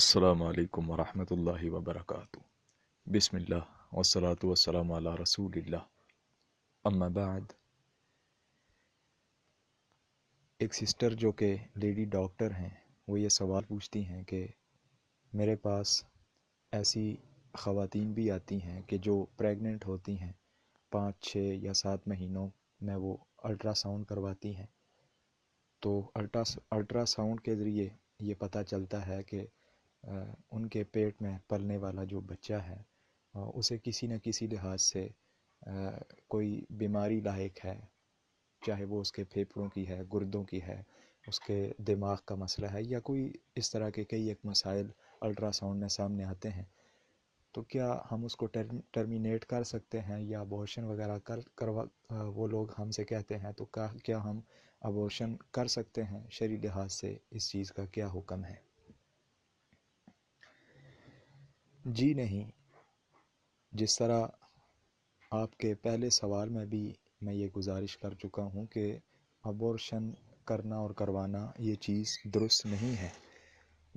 अल्लाम वरहमत ला वबरक बसमिल्ल वसलात वसलाम रसूल अम्माबाद एक सिस्टर जो कि लेडी डॉक्टर हैं वो ये सवाल पूछती हैं कि मेरे पास ऐसी ख़वातीन भी आती हैं कि जो प्रेग्नेंट होती हैं पाँच छः या सात महीनों में वो अल्ट्रासाउंड करवाती हैं तो अल्ट्रा अल्ट्रासाउंड के ज़रिए ये पता चलता है कि उनके पेट में पलने वाला जो बच्चा है उसे किसी न किसी लिहाज से कोई बीमारी लायक है चाहे वो उसके फेफड़ों की है गुर्दों की है उसके दिमाग का मसला है या कोई इस तरह के कई एक मसाइल अल्ट्रासाउंड में सामने आते हैं तो क्या हम उसको टर्म टर्मिनेट कर सकते हैं या अबॉर्शन वगैरह कर करवा वो लोग हमसे कहते हैं तो क्या क्या हम अबॉर्शन कर सकते हैं शरी लिहाज से इस चीज़ का क्या हुक्म है जी नहीं जिस तरह आपके पहले सवाल में भी मैं ये गुजारिश कर चुका हूँ कि अबॉर्शन करना और करवाना ये चीज़ दुरुस्त नहीं है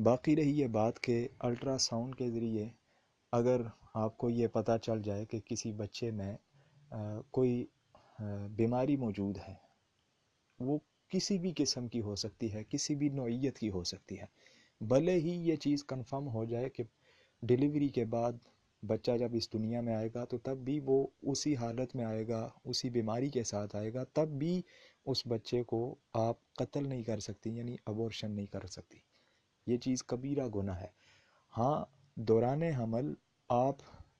बाकी रही ये बात कि अल्ट्रासाउंड के ज़रिए अगर आपको ये पता चल जाए कि किसी बच्चे में आ, कोई बीमारी मौजूद है वो किसी भी किस्म की हो सकती है किसी भी नौीयत की हो सकती है भले ही ये चीज़ कंफर्म हो जाए कि डिलीवरी के बाद बच्चा जब इस दुनिया में आएगा तो तब भी वो उसी हालत में आएगा उसी बीमारी के साथ आएगा तब भी उस बच्चे को आप कत्ल नहीं कर सकती यानी अबॉर्शन नहीं कर सकती ये चीज़ कबीरा गुना है हाँ दौरान हमल आप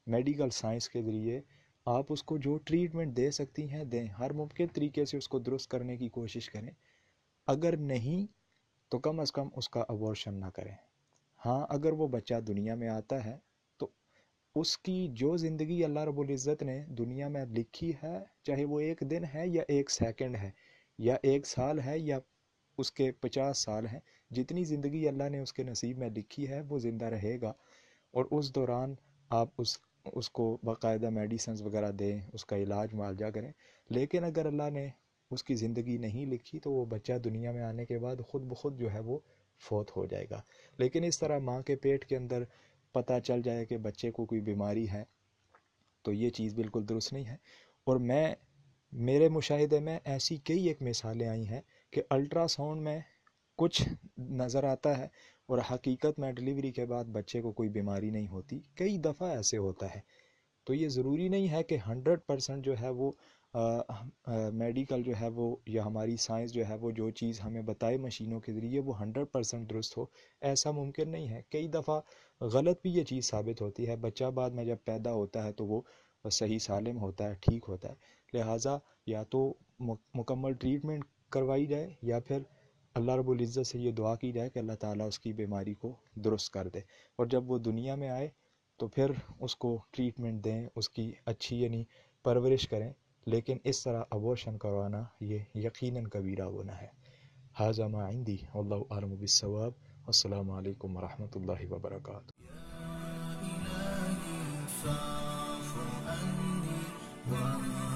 मेडिकल साइंस के ज़रिए आप उसको जो ट्रीटमेंट दे सकती हैं दें हर मुमकिन तरीके से उसको दुरुस्त करने की कोशिश करें अगर नहीं तो कम अज़ कम उसका अबॉर्शन ना करें हाँ अगर वो बच्चा दुनिया में आता है तो उसकी जो ज़िंदगी अल्लाह रबुल्ज़त ने दुनिया में लिखी है चाहे वो एक दिन है या एक सेकंड है या एक साल है या उसके पचास साल हैं जितनी ज़िंदगी अल्लाह ने उसके नसीब में लिखी है वो ज़िंदा रहेगा और उस दौरान आप उस उसको बाकायदा मेडिसन वगैरह दें उसका इलाज मुआवजा करें लेकिन अगर अल्लाह ने उसकी ज़िंदगी नहीं लिखी तो वो बच्चा दुनिया में आने के बाद ख़ुद ब खुद जो है वो फोत हो जाएगा लेकिन इस तरह माँ के पेट के अंदर पता चल जाए कि बच्चे को कोई बीमारी है तो ये चीज़ बिल्कुल दुरुस्त नहीं है और मैं मेरे मुशाहिदे में ऐसी कई एक मिसालें आई हैं कि अल्ट्रासाउंड में कुछ नज़र आता है और हकीकत में डिलीवरी के बाद बच्चे को कोई बीमारी नहीं होती कई दफ़ा ऐसे होता है तो ये ज़रूरी नहीं है कि हंड्रेड परसेंट जो है वो मेडिकल जो है वो या हमारी साइंस जो है वो जो चीज़ हमें बताए मशीनों के ज़रिए वो हंड्रेड परसेंट दुरुस्त हो ऐसा मुमकिन नहीं है कई दफ़ा गलत भी ये चीज़ साबित होती है बच्चा बाद में जब पैदा होता है तो वो सही सालिम होता है ठीक होता है लिहाजा या तो मुकम्मल ट्रीटमेंट करवाई जाए या फिर अल्लाह रबुल्ज़त से ये दुआ की जाए कि अल्लाह ताला उसकी बीमारी को दुरुस्त कर दे और जब वो दुनिया में आए तो फिर उसको ट्रीटमेंट दें उसकी अच्छी यानी परवरिश करें लेकिन इस तरह अबॉर्शन करवाना ये यकीनन कबीरा गुना है हाजा माइंदी अल्लाम बसवाब अल्लाम वरहमल वबरक